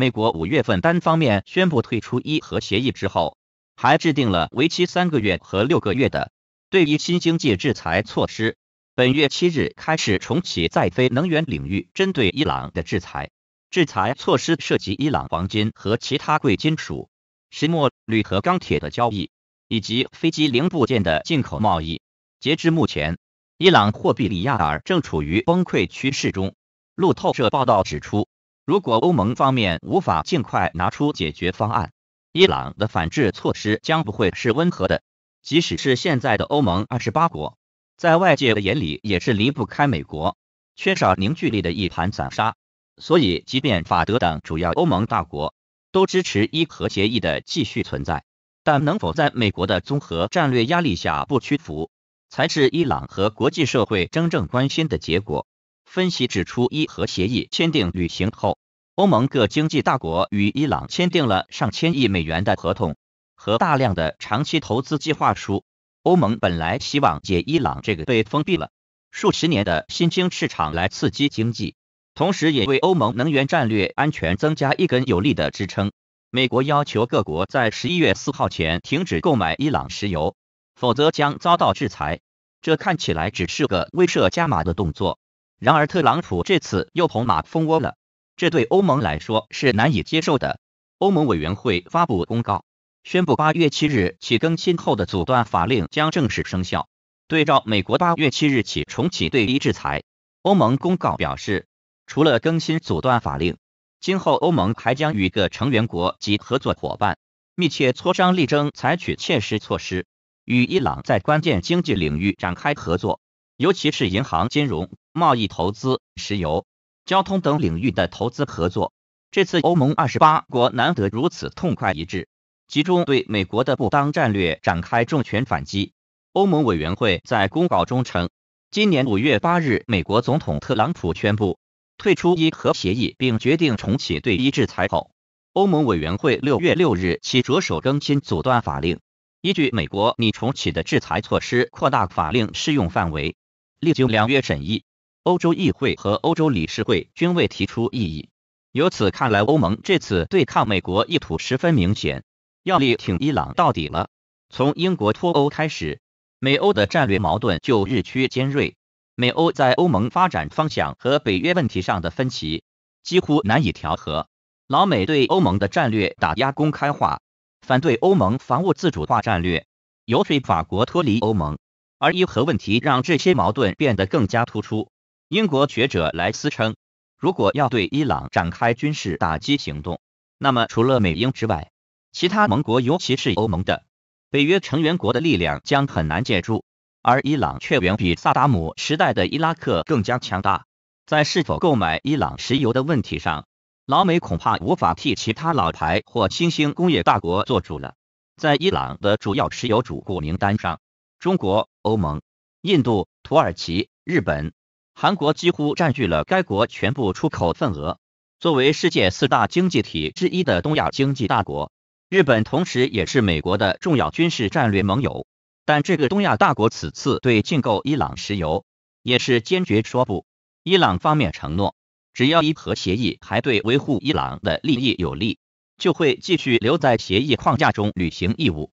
美国五月份单方面宣布退出伊核协议之后，还制定了为期三个月和六个月的对伊新经济制裁措施。本月七日开始重启在非能源领域针对伊朗的制裁，制裁措施涉及伊朗黄金和其他贵金属、石墨、铝和钢铁的交易，以及飞机零部件的进口贸易。截至目前，伊朗货币里亚尔正处于崩溃趋势中。路透社报道指出。如果欧盟方面无法尽快拿出解决方案，伊朗的反制措施将不会是温和的。即使是现在的欧盟二十八国，在外界的眼里也是离不开美国、缺少凝聚力的一盘散沙。所以，即便法德等主要欧盟大国都支持伊核协议的继续存在，但能否在美国的综合战略压力下不屈服，才是伊朗和国际社会真正关心的结果。分析指出，伊核协议签订履行后。欧盟各经济大国与伊朗签订了上千亿美元的合同和大量的长期投资计划书。欧盟本来希望借伊朗这个被封闭了数十年的新兴市场来刺激经济，同时也为欧盟能源战略安全增加一根有力的支撑。美国要求各国在十一月四号前停止购买伊朗石油，否则将遭到制裁。这看起来只是个威慑加码的动作，然而特朗普这次又捅马蜂窝了。这对欧盟来说是难以接受的。欧盟委员会发布公告，宣布八月七日起更新后的阻断法令将正式生效。对照美国八月七日起重启对伊制裁，欧盟公告表示，除了更新阻断法令，今后欧盟还将与各成员国及合作伙伴密切磋商，力争采取切实措施，与伊朗在关键经济领域展开合作，尤其是银行、金融、贸易、投资、石油。交通等领域的投资合作，这次欧盟二十八国难得如此痛快一致，集中对美国的不当战略展开重拳反击。欧盟委员会在公告中称，今年五月八日，美国总统特朗普宣布退出伊核协议，并决定重启对伊制裁后，欧盟委员会六月六日起着手更新阻断法令，依据美国拟重启的制裁措施扩大法令适用范围，历经两月审议。欧洲议会和欧洲理事会均未提出异议。由此看来，欧盟这次对抗美国意图十分明显，要力挺伊朗到底了。从英国脱欧开始，美欧的战略矛盾就日趋尖锐。美欧在欧盟发展方向和北约问题上的分歧几乎难以调和。老美对欧盟的战略打压公开化，反对欧盟防务自主化战略，游说法国脱离欧盟，而伊核问题让这些矛盾变得更加突出。英国学者莱斯称，如果要对伊朗展开军事打击行动，那么除了美英之外，其他盟国，尤其是欧盟的、北约成员国的力量将很难借助，而伊朗却远比萨达姆时代的伊拉克更加强大。在是否购买伊朗石油的问题上，老美恐怕无法替其他老牌或新兴工业大国做主了。在伊朗的主要石油主顾名单上，中国、欧盟、印度、土耳其、日本。韩国几乎占据了该国全部出口份额。作为世界四大经济体之一的东亚经济大国，日本同时也是美国的重要军事战略盟友。但这个东亚大国此次对禁购伊朗石油也是坚决说不。伊朗方面承诺，只要伊核协议还对维护伊朗的利益有利，就会继续留在协议框架中履行义务。